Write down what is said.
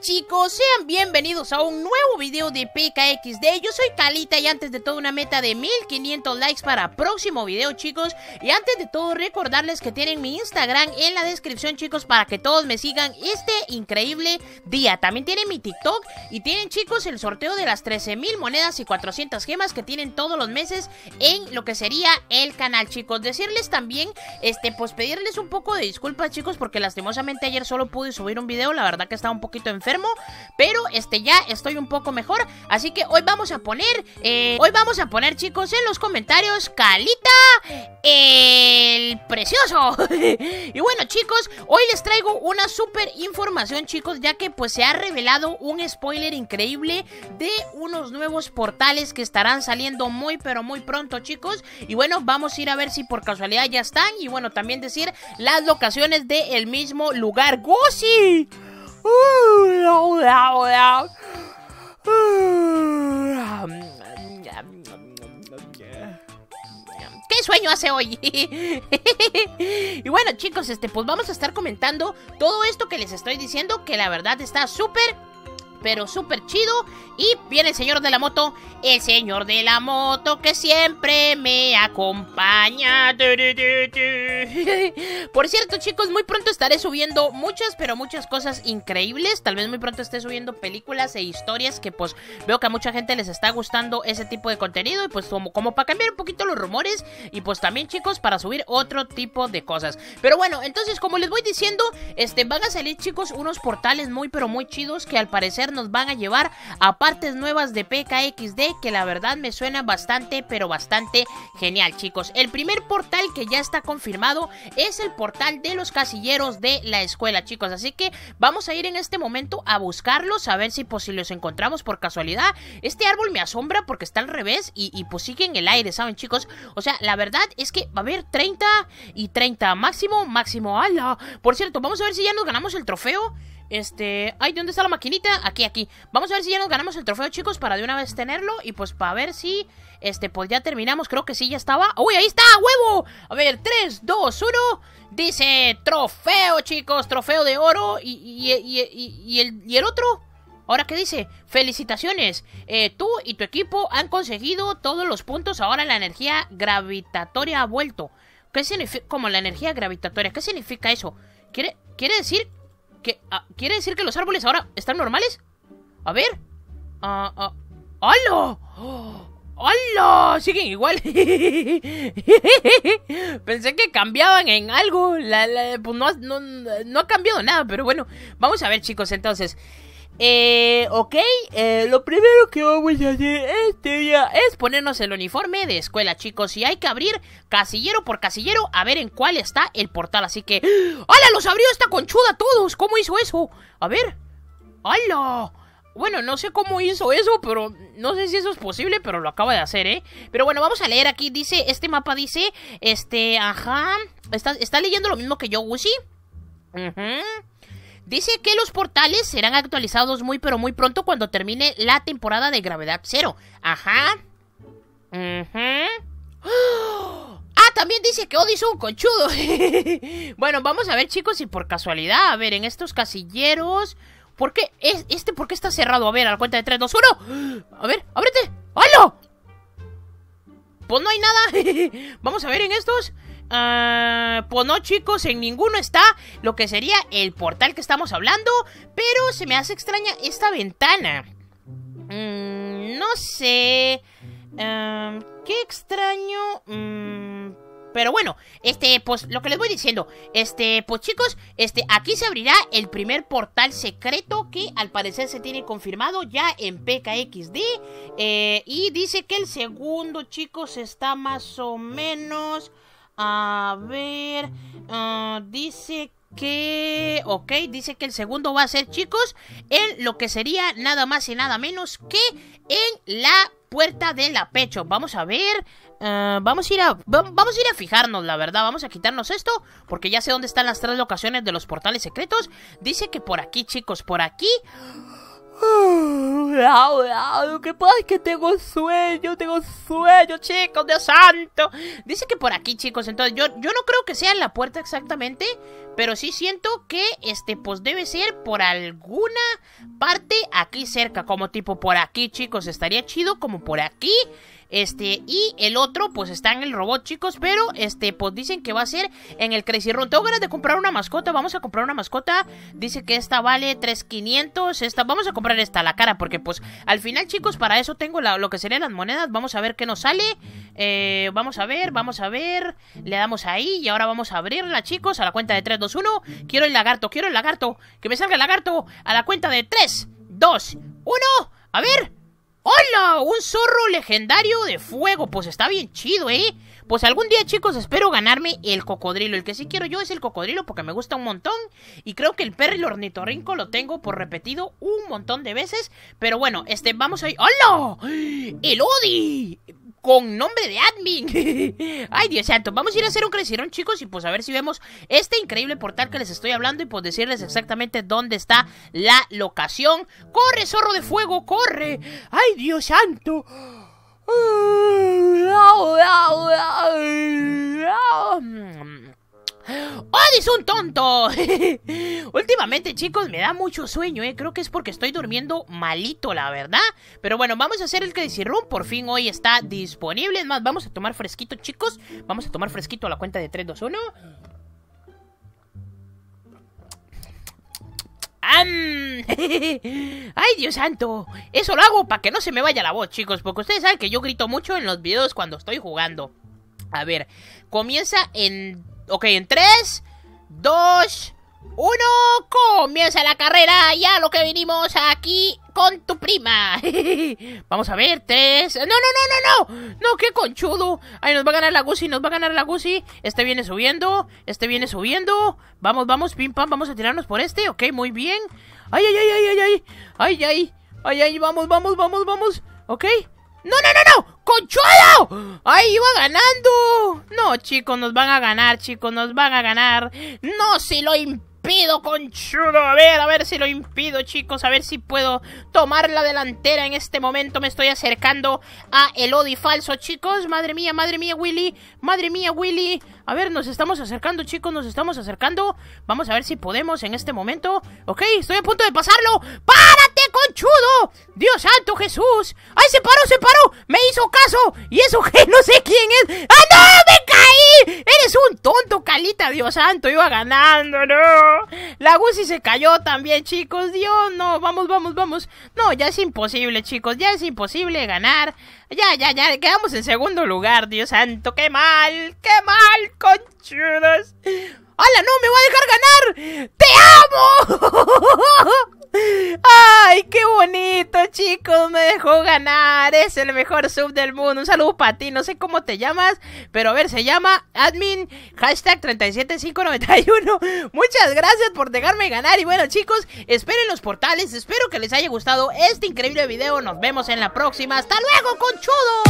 chicos, sean bienvenidos a un nuevo video de PKXD Yo soy Calita y antes de todo una meta de 1500 likes para próximo video chicos Y antes de todo recordarles que tienen mi Instagram en la descripción chicos para que todos me sigan este increíble día También tienen mi TikTok y tienen chicos el sorteo de las 13.000 monedas y 400 gemas que tienen todos los meses en lo que sería el canal chicos Decirles también, este pues pedirles un poco de disculpas chicos porque lastimosamente ayer solo pude subir un video, la verdad que estaba un poquito enfermo pero este ya estoy un poco mejor Así que hoy vamos a poner eh, Hoy vamos a poner chicos en los comentarios Calita El precioso Y bueno chicos Hoy les traigo una super información chicos Ya que pues se ha revelado un spoiler increíble De unos nuevos portales que estarán saliendo muy pero muy pronto chicos Y bueno vamos a ir a ver si por casualidad ya están Y bueno también decir las locaciones del el mismo lugar ¡Gosi! ¿Qué sueño hace hoy? y bueno, chicos, este, pues vamos a estar comentando todo esto que les estoy diciendo, que la verdad está súper pero súper chido. Y viene el señor de la moto, el señor de la moto que siempre me acompaña. Por cierto, chicos, muy pronto estaré subiendo muchas, pero muchas cosas increíbles. Tal vez muy pronto esté subiendo películas e historias que pues veo que a mucha gente les está gustando ese tipo de contenido. Y pues como, como para cambiar un poquito los rumores. Y pues también, chicos, para subir otro tipo de cosas. Pero bueno, entonces como les voy diciendo, este, van a salir, chicos, unos portales muy, pero muy chidos que al parecer nos van a llevar a partes nuevas de PKXD que la verdad me suena bastante, pero bastante genial, chicos. El primer portal que ya está confirmado es el portal de los casilleros de la escuela, chicos. Así que vamos a ir en este momento a buscarlos, a ver si, pues, los encontramos por casualidad. Este árbol me asombra porque está al revés y, y pues sigue en el aire, ¿saben, chicos? O sea, la verdad es que va a haber 30 y 30 máximo, máximo, ala. Por cierto, vamos a ver si ya nos ganamos el trofeo. Este... Ay, ¿dónde está la maquinita? Aquí, aquí Vamos a ver si ya nos ganamos el trofeo, chicos Para de una vez tenerlo Y pues para ver si... Este, pues ya terminamos Creo que sí, ya estaba ¡Uy, ahí está! ¡Huevo! A ver, 3, 2, 1 Dice... Trofeo, chicos Trofeo de oro Y, y, el, otro... Ahora, ¿qué dice? Felicitaciones. Eh, tú y tu equipo han conseguido todos los puntos. Ahora la energía gravitatoria ha vuelto. ¿Qué significa? Como la energía gravitatoria. ¿Qué significa eso? ¿Quiere, quiere decir ¿Qué? Ah, ¿Quiere decir que los árboles ahora están normales? A ver. Ah, ah. Siguen igual. Pensé que cambiaban en algo. pues no, no, no, ha cambiado nada, pero bueno. Vamos a ver, chicos, entonces. Eh, ok, eh, lo primero que vamos a hacer este día es ponernos el uniforme de escuela, chicos. Y hay que abrir casillero por casillero a ver en cuál está el portal. Así que. ¡Hala! ¡Los abrió esta conchuda todos! ¿Cómo hizo eso? A ver. ¡Hala! Bueno, no sé cómo hizo eso, pero no sé si eso es posible, pero lo acaba de hacer, ¿eh? Pero bueno, vamos a leer aquí. Dice, este mapa dice, este, ajá. Está, leyendo lo mismo que yo, Wussy? Ajá. Dice que los portales serán actualizados muy pero muy pronto cuando termine la temporada de Gravedad Cero. Ajá. Ajá. ¡Ah! ah, también dice que Odie es un conchudo. bueno, vamos a ver, chicos, si por casualidad, a ver, en estos casilleros. ¿Por qué? Es, ¿Este por qué está cerrado? A ver, a la cuenta de 3, 2, 1. A ver, ábrete. ¡Halo! Pues no hay nada. vamos a ver en estos. Ah, pues no, chicos, en ninguno está lo que sería el portal que estamos hablando, pero se me hace extraña esta ventana. Mm, no sé. qué extraño. Mm, pero bueno, este, pues lo que les voy diciendo, este, pues chicos, este, aquí se abrirá el primer portal secreto que al parecer se tiene confirmado ya en PKXD. Eh, y dice que el segundo, chicos, está más o menos... A ver, ah, dice que, ok, dice que el segundo va a ser, chicos, en lo que sería nada más y nada menos que en la puerta de la pecho. Vamos a ver, ah, vamos a ir a, vamos a ir a fijarnos, la verdad, vamos a quitarnos esto, porque ya sé dónde están las tres locaciones de los portales secretos. Dice que por aquí, chicos, por aquí... Ah, ¿Qué pasa? Es que tengo sueño, tengo sueño, chicos, Dios santo. Dice que por aquí, chicos, entonces yo, yo no creo que sea en la puerta exactamente, pero sí siento que este, pues debe ser por alguna parte aquí cerca. Como tipo por aquí, chicos. Estaría chido como por aquí. Este, y el otro, pues está en el robot, chicos. Pero, este, pues dicen que va a ser en el Crazy Run. Tengo ganas de comprar una mascota. Vamos a comprar una mascota. Dice que esta vale 3,500. Esta, vamos a comprar esta, la cara. Porque, pues, al final, chicos, para eso tengo lo que serían las monedas. Vamos a ver qué nos sale. Eh, vamos a ver, vamos a ver. Le damos ahí. Y ahora vamos a abrirla, chicos. A la cuenta de 3, uno, quiero el lagarto, quiero el lagarto. Que me salga el lagarto a la cuenta de 3, 2, 1. A ver. ¡Hola! Un zorro legendario de fuego. Pues está bien chido, ¿eh? Pues algún día, chicos, espero ganarme el cocodrilo. El que sí quiero yo es el cocodrilo porque me gusta un montón. Y creo que el perro y el ornitorrinco lo tengo por repetido un montón de veces. Pero bueno, este, vamos a... ¡Hola! ¡El Odi! con nombre de admin. Ay, Dios santo. Vamos a ir a hacer un crecieron, chicos, y pues a ver si vemos este increíble portal que les estoy hablando y pues decirles exactamente dónde está la locación. ¡Corre, zorro de fuego! ¡Corre! ¡Ay, Dios santo! es un tonto. Últimamente, chicos, me da mucho sueño, ¿eh? Creo que es porque estoy durmiendo malito, la verdad. Pero bueno, vamos a hacer el Crazy Room. Por fin hoy está disponible. Es más, vamos a tomar fresquito, chicos. Vamos a tomar fresquito a la cuenta de 3, 2, 1. ¡Ay, Dios santo! Eso lo hago para que no se me vaya la voz, chicos, porque ustedes saben que yo grito mucho en los videos cuando estoy jugando. A ver, comienza en... Ok, en 3, dos, uno, comienza la carrera ya lo que vinimos aquí con tu prima. Vamos a ver, No, no, no, no, no. No, qué conchudo. Ay, nos va a ganar la Gucci. nos va a ganar la Gucci. Este viene subiendo, este viene subiendo. Vamos, vamos, pim pam, vamos a tirarnos por este. Ok, muy bien. Ay, ay, ay, ay, ay, ay. Ay, ay. Ay, ay, vamos, vamos, vamos, vamos. Ok. ¡No, no, no, no! ¡Conchuelo! ¡Ahí iba ganando! No, chicos, nos van a ganar, chicos, nos van a ganar. ¡No se lo importa conchudo. A ver, a ver si lo impido, chicos. A ver si puedo tomar la delantera en este momento. Me estoy acercando a el falso, chicos. Madre mía, madre mía, Willy. Madre mía, Willy. A ver, nos estamos acercando, chicos. Nos estamos acercando. Vamos a ver si podemos en este momento. Ok, estoy a punto de pasarlo. ¡Párate, conchudo! ¡Dios santo, Jesús! ¡Ay, se paró, se paró! ¡Me hizo caso! Y eso que no sé quién es. ¡Ah, no! ¡Me caí! Eres un tonto, Calita, Dios santo, iba ganando, ¿no? La Gusi se cayó también, chicos, Dios, no, vamos, vamos, vamos. No, ya es imposible, chicos, ya es imposible ganar. Ya, ya, ya, quedamos en segundo lugar, Dios santo, qué mal, qué mal, conchudas ¡Hala, no! ¡Me voy a dejar ganar! ¡Te amo! ¡Ay, qué bonito! Chicos, me dejó ganar. Es el mejor sub del mundo. Un saludo para ti. No sé cómo te llamas, pero a ver, se llama admin hashtag 37591. Muchas gracias por dejarme ganar. Y bueno, chicos, esperen los portales. Espero que les haya gustado este increíble video. Nos vemos en la próxima. ¡Hasta luego, chudo!